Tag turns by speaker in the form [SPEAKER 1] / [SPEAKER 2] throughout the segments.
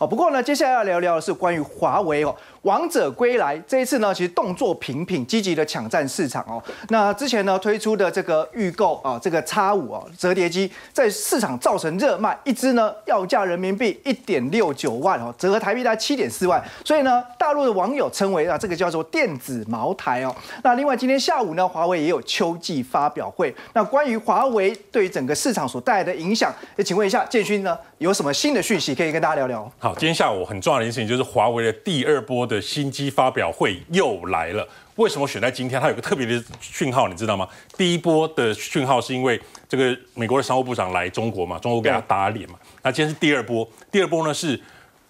[SPEAKER 1] 哦，不过呢，接下来要聊聊的是关于华为哦，王者归来这一次呢，其实动作频频，积极的抢占市场哦。那之前呢推出的这个预购啊，这个叉五啊折叠机，在市场造成热卖，一支呢要价人民币一点六九万哦，折合台币概七点四万，所以呢，大陆的网友称为啊这个叫做电子茅台哦。那另外今天下午呢，华为也有秋季发表会，那关于华为对整个市场所带来的影响，也请问一下建勋呢，有什么新的讯息可以跟大家聊聊？
[SPEAKER 2] 好。今天下午很重要的一件事情，就是华为的第二波的新机发表会又来了。为什么选在今天？它有个特别的讯号，你知道吗？第一波的讯号是因为这个美国的商务部长来中国嘛，中国给他打脸嘛。那今天是第二波，第二波呢是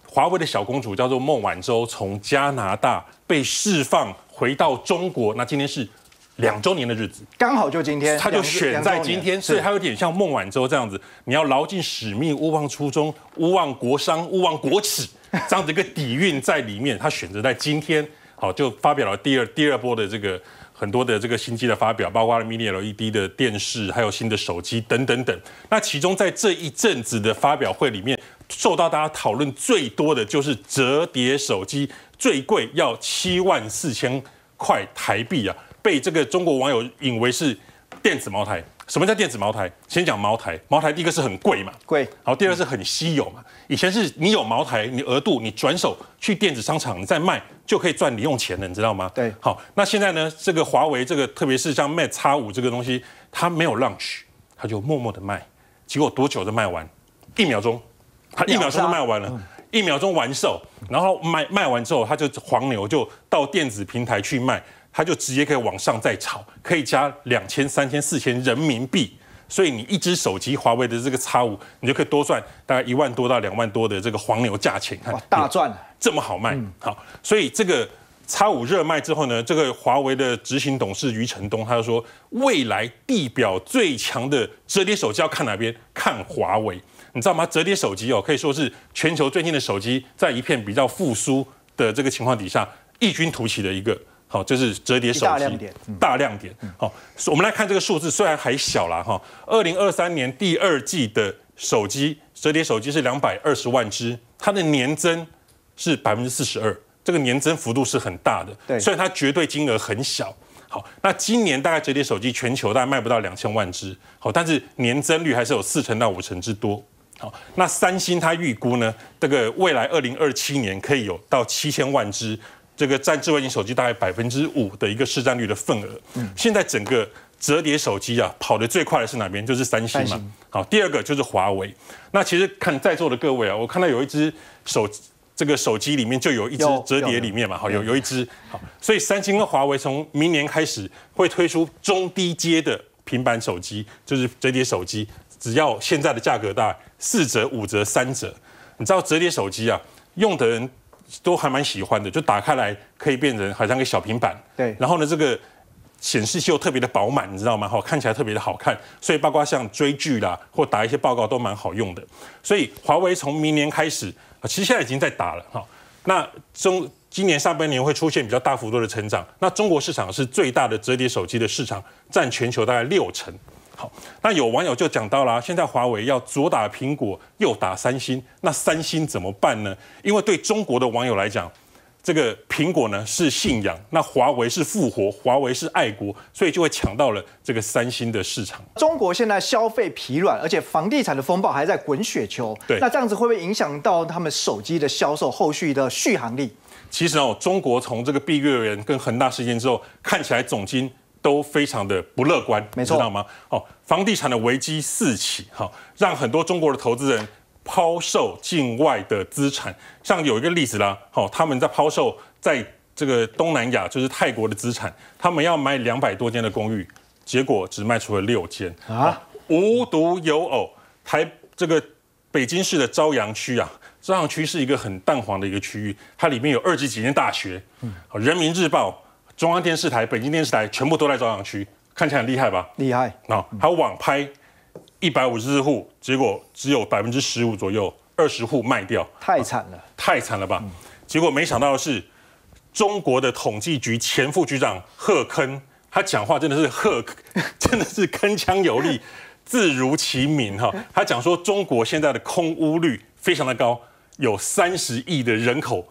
[SPEAKER 2] 华为的小公主叫做孟晚舟从加拿大被释放回到中国。那今天是。两周年的日子
[SPEAKER 1] 刚好就今天，他就选在今天，所以他
[SPEAKER 2] 有点像孟晚舟这样子，你要牢记使命，勿忘初衷，勿忘国殇，勿忘国耻，这样的一个底蕴在里面。他选择在今天，好就发表了第二第二波的这个很多的这个新机的发表，包括了 Mini LED 的电视，还有新的手机等等等。那其中在这一阵子的发表会里面，受到大家讨论最多的，就是折叠手机，最贵要七万四千块台币啊。被这个中国网友引为是电子茅台。什么叫电子茅台？先讲茅台，茅台第一个是很贵嘛，贵。好，第二是很稀有嘛。以前是你有茅台，你额度，你转手去电子商场，你再卖就可以赚零用钱了，你知道吗？对。好，那现在呢？这个华为这个，特别是像 Mate X 五这个东西，它没有 launch，它就默默的卖。结果多久就卖完？一秒钟，
[SPEAKER 1] 它一秒钟卖完了，
[SPEAKER 2] 一秒钟完售，然后卖卖完之后，它就黄牛就到电子平台去卖。它就直接可以往上再炒，可以加两千、三千、四千人民币，所以你一只手机华为的这个叉五，你就可以多赚大概一万多到两万多的这个黄牛价钱，哇，大赚了，这么好卖，好，所以这个叉五热卖之后呢，这个华为的执行董事余承东他就说，未来地表最强的折叠手机要看哪边，看华为，你知道吗？折叠手机哦，可以说是全球最近的手机，在一片比较复苏的这个情况底下异军突起的一个。好，就是折叠手机大亮点，大亮点。好，我们来看这个数字，虽然还小啦哈。二零二三年第二季的手机折叠手机是两百二十万只，它的年增是百分之四十二，这个年增幅度是很大的。对，虽然它绝对金额很小。好，那今年大概折叠手机全球大概卖不到两千万只。好，但是年增率还是有四成到五成之多。好，那三星它预估呢，这个未来二零二七年可以有到七千万只。这个占智慧型手机大概百分之五的一个市占率的份额。现在整个折叠手机啊，跑得最快的是哪边？就是三星嘛。好，第二个就是华为。那其实看在座的各位啊，我看到有一只手，这个手机里面就有一只折叠里面嘛。好，有有一只好。所以三星跟华为从明年开始会推出中低阶的平板手机，就是折叠手机，只要现在的价格大概四折、五折、三折。你知道折叠手机啊，用的人。都还蛮喜欢的，就打开来可以变成好像个小平板，对，然后呢，这个显示器又特别的饱满，你知道吗？好，看起来特别的好看，所以包括像追剧啦或打一些报告都蛮好用的。所以华为从明年开始，其实现在已经在打了哈。那中今年上半年会出现比较大幅度的成长，那中国市场是最大的折叠手机的市场，占全球大概六成。好，那有网友就讲到了，现在华为要左打苹果，右打三星，那三星怎么办呢？因为对中国的网友来讲，这个苹果呢是信仰，那华为是复活，华为是爱国，所以就会抢到了这个三星的市场。
[SPEAKER 1] 中国现在消费疲软，而且房地产的风暴还在滚雪球。对，那这样子会不会影响到他们手机的销售后续的续航力？
[SPEAKER 2] 其实哦，中国从这个碧桂园跟恒大事件之后，看起来总金。都非常的不乐观，没错，知道吗？哦，房地产的危机四起，哈，让很多中国的投资人抛售境外的资产。像有一个例子啦，哦，他们在抛售在这个东南亚，就是泰国的资产，他们要买两百多间的公寓，结果只卖出了六间啊。无独有偶，台这个北京市的朝阳区啊，朝阳区是一个很淡黄的一个区域，它里面有二级几间大学，嗯，好，《人民日报》。中央电视台、北京电视台全部都在朝阳区，看起来很厉害吧？厉害。那还有网拍，一百五十户，结果只有百分之十五左右，二十户卖掉，太惨了，太惨了吧？结果没想到的是，中国的统计局前副局长贺铿，他讲话真的是贺，真的是铿锵有力，字 如其名哈。他讲说，中国现在的空屋率非常的高，有三十亿的人口。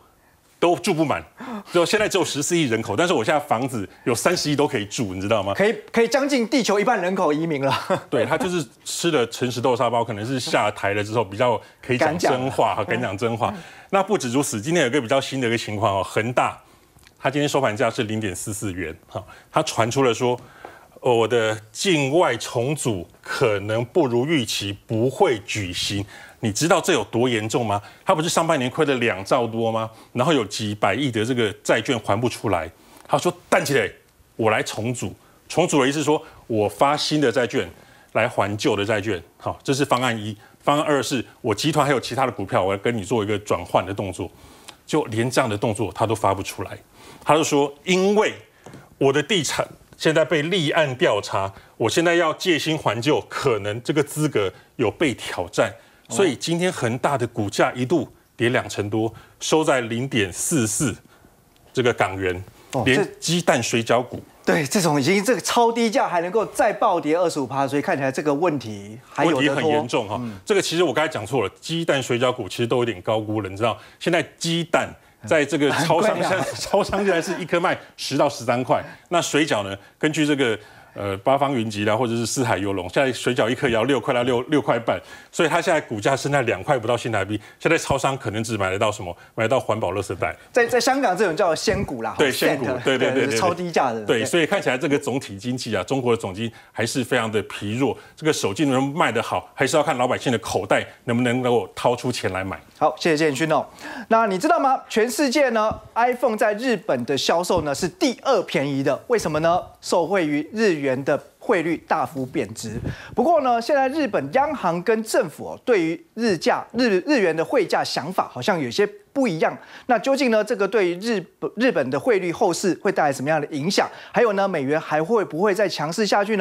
[SPEAKER 2] 都住不满，就现在只有十四亿人口，但是我现在房子有三十亿都可以住，你知道吗？可以可以将近地球一半人口移民了。对他就是吃了诚实豆沙包，可能是下台了之后比较可以讲真话，哈，敢讲真话。那不止如此，今天有个比较新的一个情况哦，恒大，他今天收盘价是零点四四元，哈，他传出了说，我的境外重组可能不如预期，不会举行。你知道这有多严重吗？他不是上半年亏了两兆多吗？然后有几百亿的这个债券还不出来。他说：“但起来，我来重组。重组的意思说，我发新的债券来还旧的债券。好，这是方案一。方案二是我集团还有其他的股票，我要跟你做一个转换的动作。就连这样的动作他都发不出来。他就说，因为我的地产现在被立案调查，我现在要借新还旧，可能这个资格有被挑战。”所以今天恒大的股价一度跌两成多，收在零点四四这个港元，连鸡蛋水饺股。
[SPEAKER 1] 对，这种已经这个超低价还能够再暴跌二十五趴，所以看起来这个问题还有很严重
[SPEAKER 2] 哈。这个其实我刚才讲错了，鸡蛋水饺股其实都有点高估了，你知道现在鸡蛋在这个 超商下，超商竟然是一颗卖十到十三块，那水饺呢？根据这个。呃，八方云集啦，或者是四海游龙。现在水饺一颗要六块到六六块半，所以它现在股价升到两块不到新台币。现在超商可能只买得到什么？买得到环保热食袋。
[SPEAKER 1] 在在香港这种叫仙股啦，对仙股，对对对，超低价的。对，所
[SPEAKER 2] 以看起来这个总体经济啊，中国的总经还是非常的疲弱。这个手机能卖得好，还是要看老百姓的口袋能不能够掏出钱来买。
[SPEAKER 1] 好，谢谢建勋哦。那你知道吗？全世界呢，iPhone 在日本的销售呢是第二便宜的，为什么呢？受惠于日。元的汇率大幅贬值。不过呢，现在日本央行跟政府对于日价日日元的汇价想法好像有些不一样。那究竟呢，这个对于日日本的汇率后市会带来什么样的影响？还有呢，美元还会不会再强势下去？